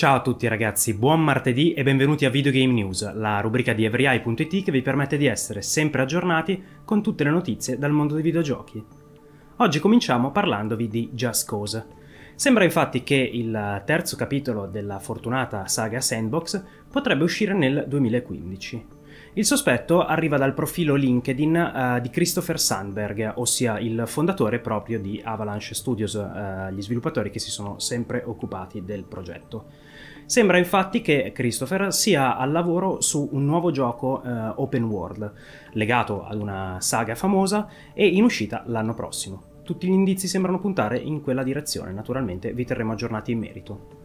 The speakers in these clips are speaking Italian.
Ciao a tutti ragazzi, buon martedì e benvenuti a Video Game News, la rubrica di everyeye.it che vi permette di essere sempre aggiornati con tutte le notizie dal mondo dei videogiochi. Oggi cominciamo parlandovi di Just Cause. Sembra infatti che il terzo capitolo della fortunata saga Sandbox potrebbe uscire nel 2015. Il sospetto arriva dal profilo LinkedIn uh, di Christopher Sandberg, ossia il fondatore proprio di Avalanche Studios, uh, gli sviluppatori che si sono sempre occupati del progetto. Sembra infatti che Christopher sia al lavoro su un nuovo gioco eh, open world, legato ad una saga famosa e in uscita l'anno prossimo. Tutti gli indizi sembrano puntare in quella direzione, naturalmente vi terremo aggiornati in merito.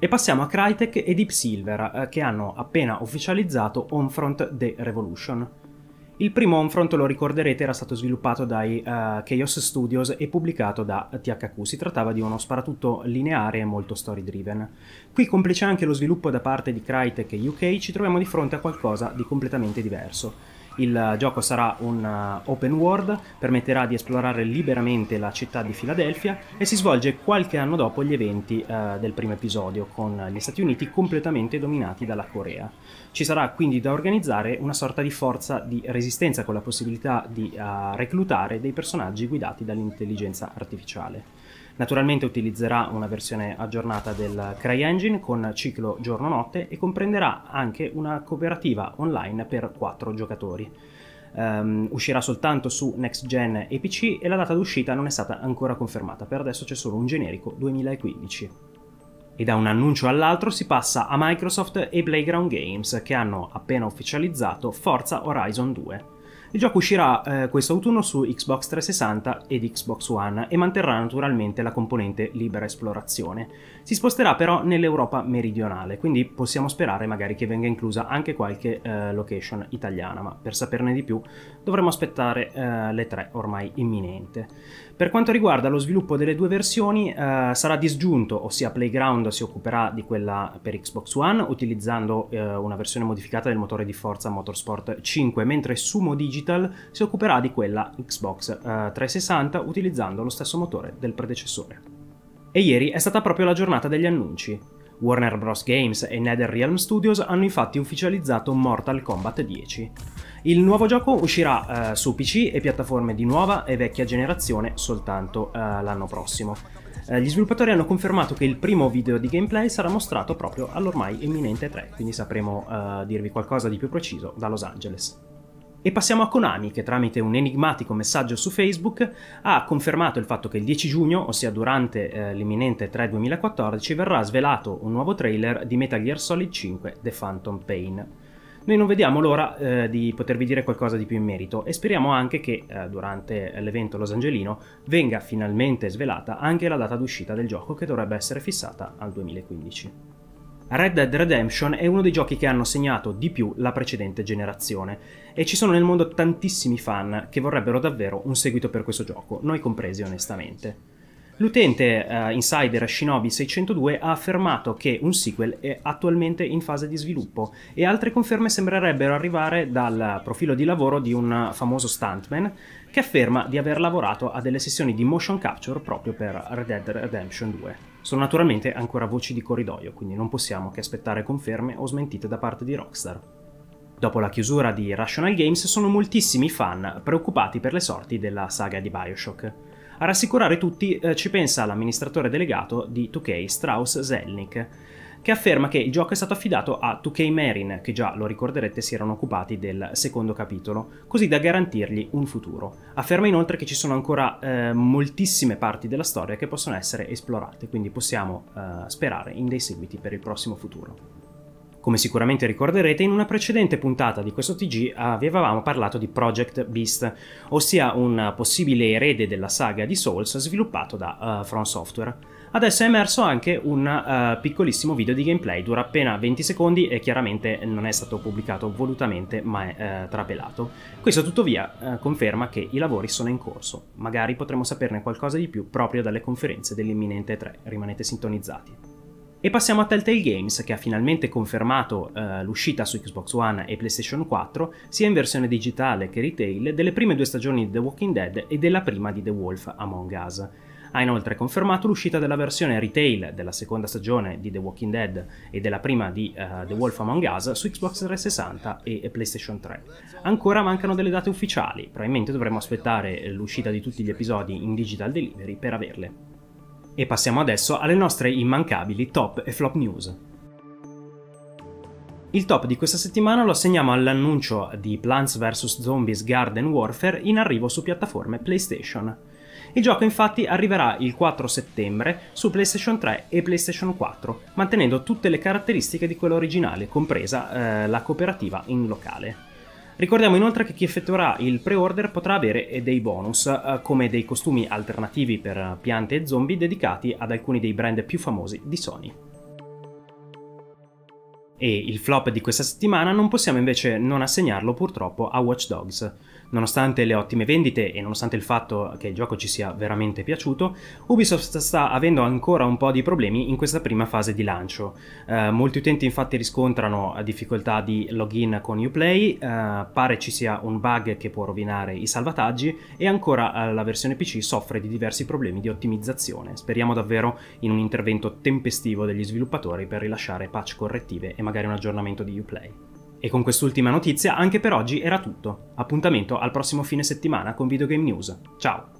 E passiamo a Crytek e Deep Silver, eh, che hanno appena ufficializzato Homefront The Revolution. Il primo Homefront, lo ricorderete, era stato sviluppato dai uh, Chaos Studios e pubblicato da THQ. Si trattava di uno sparatutto lineare e molto story driven. Qui, complice anche lo sviluppo da parte di Crytek UK, ci troviamo di fronte a qualcosa di completamente diverso il gioco sarà un eh, open world, permetterà di esplorare liberamente la città di Filadelfia e si svolge qualche anno dopo gli eventi eh, del primo episodio, con gli Stati Uniti completamente dominati dalla Corea. Ci sarà quindi da organizzare una sorta di forza di resistenza con la possibilità di eh, reclutare dei personaggi guidati dall'intelligenza artificiale. Naturalmente utilizzerà una versione aggiornata del CryEngine con ciclo giorno-notte e comprenderà anche una cooperativa online per 4 giocatori. Um, uscirà soltanto su next gen e PC e la data d'uscita non è stata ancora confermata, per adesso c'è solo un generico 2015 e da un annuncio all'altro si passa a Microsoft e Playground Games che hanno appena ufficializzato Forza Horizon 2. Il gioco uscirà eh, questo autunno su Xbox 360 ed Xbox One e manterrà naturalmente la componente libera esplorazione. Si sposterà però nell'Europa meridionale, quindi possiamo sperare magari che venga inclusa anche qualche eh, location italiana, ma per saperne di più dovremo aspettare eh, le tre ormai imminente. Per quanto riguarda lo sviluppo delle due versioni, eh, sarà disgiunto, ossia Playground si occuperà di quella per Xbox One utilizzando eh, una versione modificata del motore di forza Motorsport 5, mentre Sumo Digital Digital si occuperà di quella Xbox eh, 360 utilizzando lo stesso motore del predecessore. E ieri è stata proprio la giornata degli annunci. Warner Bros. Games e NetherRealm Studios hanno infatti ufficializzato Mortal Kombat 10. Il nuovo gioco uscirà eh, su PC e piattaforme di nuova e vecchia generazione soltanto eh, l'anno prossimo. Eh, gli sviluppatori hanno confermato che il primo video di gameplay sarà mostrato proprio all'ormai imminente 3, quindi sapremo eh, dirvi qualcosa di più preciso da Los Angeles. E passiamo a Konami, che tramite un enigmatico messaggio su Facebook ha confermato il fatto che il 10 giugno, ossia durante eh, l'imminente 3 2014, verrà svelato un nuovo trailer di Metal Gear Solid 5 The Phantom Pain. Noi non vediamo l'ora eh, di potervi dire qualcosa di più in merito e speriamo anche che eh, durante l'evento Los losangelino venga finalmente svelata anche la data d'uscita del gioco che dovrebbe essere fissata al 2015. Red Dead Redemption è uno dei giochi che hanno segnato di più la precedente generazione e ci sono nel mondo tantissimi fan che vorrebbero davvero un seguito per questo gioco, noi compresi onestamente. L'utente uh, insider Shinobi602 ha affermato che un sequel è attualmente in fase di sviluppo e altre conferme sembrerebbero arrivare dal profilo di lavoro di un famoso stuntman che afferma di aver lavorato a delle sessioni di motion capture proprio per Red Dead Redemption 2. Sono naturalmente ancora voci di corridoio, quindi non possiamo che aspettare conferme o smentite da parte di Rockstar. Dopo la chiusura di Rational Games sono moltissimi fan preoccupati per le sorti della saga di Bioshock. A rassicurare tutti eh, ci pensa l'amministratore delegato di 2K, Strauss Zelnick, che afferma che il gioco è stato affidato a 2K Marin, che già lo ricorderete si erano occupati del secondo capitolo, così da garantirgli un futuro. Afferma inoltre che ci sono ancora eh, moltissime parti della storia che possono essere esplorate, quindi possiamo eh, sperare in dei seguiti per il prossimo futuro. Come sicuramente ricorderete, in una precedente puntata di questo TG avevamo parlato di Project Beast, ossia un possibile erede della saga di Souls sviluppato da uh, From Software. Adesso è emerso anche un uh, piccolissimo video di gameplay, dura appena 20 secondi e chiaramente non è stato pubblicato volutamente ma è uh, trapelato. Questo tuttavia conferma che i lavori sono in corso, magari potremo saperne qualcosa di più proprio dalle conferenze dell'imminente 3, rimanete sintonizzati. E passiamo a Telltale Games che ha finalmente confermato eh, l'uscita su Xbox One e PlayStation 4, sia in versione digitale che retail, delle prime due stagioni di The Walking Dead e della prima di The Wolf Among Us. Ha inoltre confermato l'uscita della versione retail della seconda stagione di The Walking Dead e della prima di uh, The Wolf Among Us su Xbox 360 e PlayStation 3. Ancora mancano delle date ufficiali, probabilmente dovremo aspettare eh, l'uscita di tutti gli episodi in digital delivery per averle. E passiamo adesso alle nostre immancabili top e flop news. Il top di questa settimana lo assegniamo all'annuncio di Plants vs. Zombies Garden Warfare in arrivo su piattaforme PlayStation. Il gioco infatti arriverà il 4 settembre su PlayStation 3 e PlayStation 4, mantenendo tutte le caratteristiche di quello originale, compresa eh, la cooperativa in locale. Ricordiamo inoltre che chi effettuerà il pre-order potrà avere eh, dei bonus, eh, come dei costumi alternativi per eh, piante e zombie dedicati ad alcuni dei brand più famosi di Sony. E il flop di questa settimana non possiamo invece non assegnarlo purtroppo a Watch Dogs. Nonostante le ottime vendite e nonostante il fatto che il gioco ci sia veramente piaciuto, Ubisoft sta avendo ancora un po' di problemi in questa prima fase di lancio. Eh, molti utenti infatti riscontrano difficoltà di login con Uplay, eh, pare ci sia un bug che può rovinare i salvataggi e ancora eh, la versione PC soffre di diversi problemi di ottimizzazione. Speriamo davvero in un intervento tempestivo degli sviluppatori per rilasciare patch correttive e magari un aggiornamento di Uplay. E con quest'ultima notizia anche per oggi era tutto. Appuntamento al prossimo fine settimana con Videogame News. Ciao!